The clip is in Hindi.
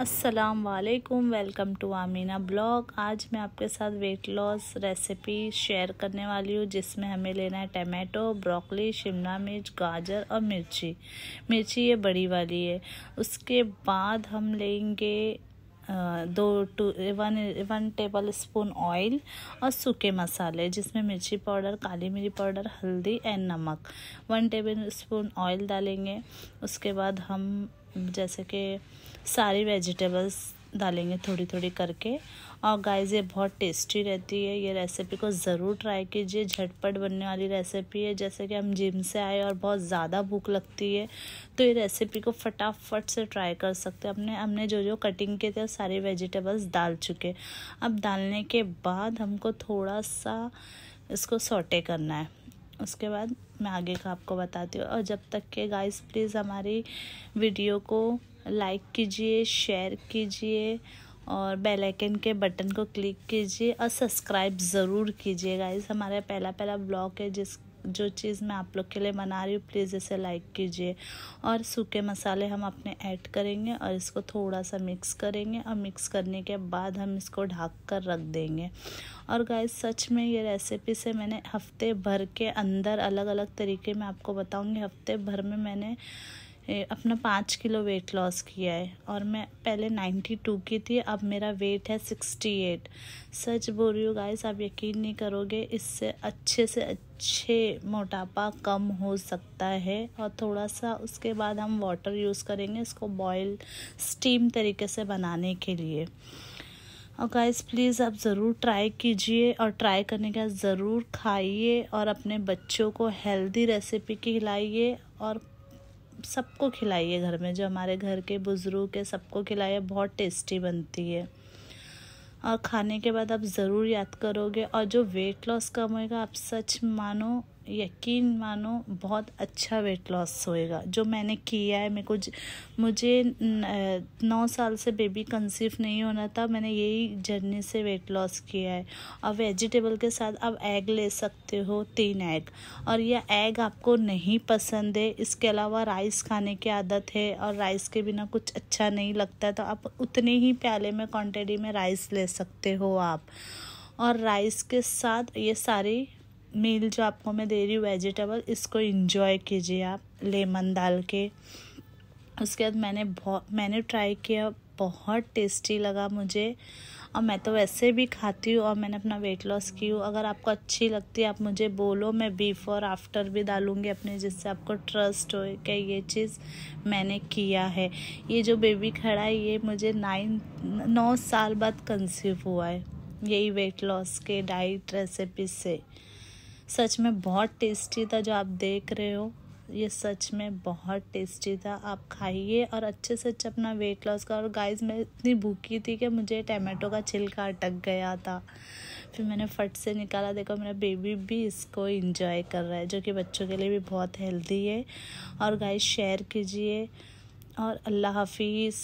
अस्सलाम वालेकुम वेलकम टू आमीना ब्लॉग आज मैं आपके साथ वेट लॉस रेसिपी शेयर करने वाली हूँ जिसमें हमें लेना है टमाटो ब्रोकली शिमला मिर्च गाजर और मिर्ची मिर्ची ये बड़ी वाली है उसके बाद हम लेंगे दो two one one tablespoon oil और सूखे मसाले जिसमें मिर्ची पाउडर काली मिर्ची पाउडर हल्दी एंड नमक वन टेबल स्पून ऑयल डालेंगे उसके बाद हम जैसे कि सारी वेजिटेबल्स डालेंगे थोड़ी थोड़ी करके और गाइस ये बहुत टेस्टी रहती है ये रेसिपी को ज़रूर ट्राई कीजिए झटपट बनने वाली रेसिपी है जैसे कि हम जिम से आए और बहुत ज़्यादा भूख लगती है तो ये रेसिपी को फटाफट से ट्राई कर सकते हैं हमने हमने जो जो कटिंग किए थे सारे वेजिटेबल्स डाल चुके अब डालने के बाद हमको थोड़ा सा इसको सोटे करना है उसके बाद मैं आगे का आपको बताती हूँ और जब तक के गाइस प्लीज़ हमारी वीडियो को लाइक कीजिए शेयर कीजिए और बेल आइकन के बटन को क्लिक कीजिए और सब्सक्राइब ज़रूर कीजिए गाइस हमारा पहला पहला ब्लॉग है जिस जो चीज़ मैं आप लोग के लिए बना रही हूँ प्लीज़ इसे लाइक कीजिए और सूखे मसाले हम अपने ऐड करेंगे और इसको थोड़ा सा मिक्स करेंगे और मिक्स करने के बाद हम इसको ढाक कर रख देंगे और गाय सच में ये रेसिपी से मैंने हफ्ते भर के अंदर अलग अलग तरीके में आपको बताऊँगी हफ्ते भर में मैंने अपना पाँच किलो वेट लॉस किया है और मैं पहले नाइन्टी टू की थी अब मेरा वेट है सिक्सटी एट सच बोल रही हूँ गाइस आप यकीन नहीं करोगे इससे अच्छे से अच्छे मोटापा कम हो सकता है और थोड़ा सा उसके बाद हम वाटर यूज़ करेंगे इसको बॉयल स्टीम तरीके से बनाने के लिए और गाइस प्लीज़ आप ज़रूर ट्राई कीजिए और ट्राई करने के बाद ज़रूर खाइए और अपने बच्चों को हेल्दी रेसिपी खिलाइए और सबको खिलाइए घर में जो हमारे घर के बुज़ुर्ग के सबको खिलाइए बहुत टेस्टी बनती है और खाने के बाद आप ज़रूर याद करोगे और जो वेट लॉस कम होएगा आप सच मानो यकीन मानो बहुत अच्छा वेट लॉस होएगा जो मैंने किया है मेरे को मुझे नौ साल से बेबी कंसीव नहीं होना था मैंने यही जर्नी से वेट लॉस किया है और वेजिटेबल के साथ आप एग ले सकते हो तीन एग और यह एग आपको नहीं पसंद है इसके अलावा राइस खाने की आदत है और राइस के बिना कुछ अच्छा नहीं लगता तो आप उतने ही प्याले में क्वान्टिटी में राइस ले सकते हो आप और राइस के साथ ये सारी मील जो आपको मैं दे रही हूँ वेजिटेबल इसको इंजॉय कीजिए आप लेमन डाल के उसके बाद मैंने बहुत मैंने ट्राई किया बहुत टेस्टी लगा मुझे और मैं तो वैसे भी खाती हूँ और मैंने अपना वेट लॉस की हूँ अगर आपको अच्छी लगती है आप मुझे बोलो मैं बिफोर आफ्टर भी डालूँगी अपने जिससे आपको ट्रस्ट हो क्या ये चीज़ मैंने किया है ये जो बेबी खड़ा है ये मुझे नाइन नौ साल बाद कंसीव हुआ है यही वेट लॉस के डाइट रेसिपी से सच में बहुत टेस्टी था जो आप देख रहे हो ये सच में बहुत टेस्टी था आप खाइए और अच्छे से अच्छे अपना वेट लॉस करो और गाइस मैं इतनी भूखी थी कि मुझे टमाटो का छिलका अटक गया था फिर मैंने फट से निकाला देखो मेरा बेबी भी इसको इंजॉय कर रहा है जो कि बच्चों के लिए भी बहुत हेल्दी है और गाइस शेयर कीजिए और अल्लाह हाफिज़